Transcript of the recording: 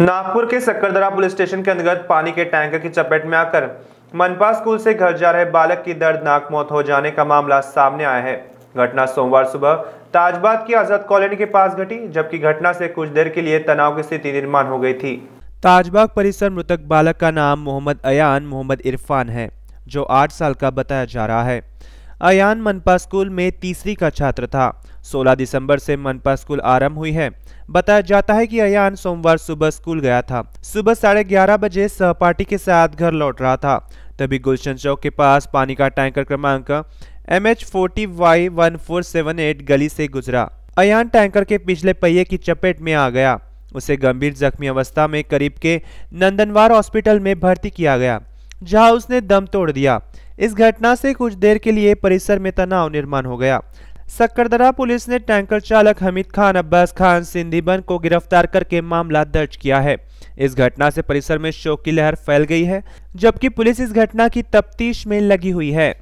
नागपुर के सक्करदरा police station के अंतर्गत पानी के टैंकर की चपेट में आकर मनपा स्कूल से घर जा रहे बालक की दर्दनाक मौत हो जाने का मामला सामने आया है घटना सोमवार सुबह ताजबाद की आजाद कॉलोनी के पास घटी जबकि घटना से कुछ देर के लिए तनाव की स्थिति निर्माण हो गई थी ताजबाग परिसर मृतक बालक का नाम मोहम्मद अयान मोहम्मद इरफान है जो आठ साल का बताया जा रहा है अयान मनपा स्कूल में तीसरी का छात्र था 16 दिसंबर से मनपा स्कूल आरंभ हुई है बताया जाता है कि अयान सोमवार सुबह स्कूल गया था सुबह साढ़े ग्यारह बजे सहपाठी के साथ घर लौट रहा था तभी गुलशन चौक के पास पानी का टैंकर क्रमांक M H forty Y one four seven eight गली से गुजरा अयान टैंकर के पिछले पहिए की चपेट में आ गया उसे गंभीर जख्मी अवस्था में करीब के नंदनवार हॉस्पिटल में भर्ती किया गया जहां उसने दम तोड़ दिया इस घटना से कुछ देर के लिए परिसर में तनाव निर्माण हो गया सक्करदरा पुलिस ने टैंकर चालक हमीद खान अब्बास खान सिंधीबन को गिरफ्तार करके मामला दर्ज किया है इस घटना से परिसर में शोक की लहर फैल गई है जबकि पुलिस इस घटना की तफ्तीश में लगी हुई है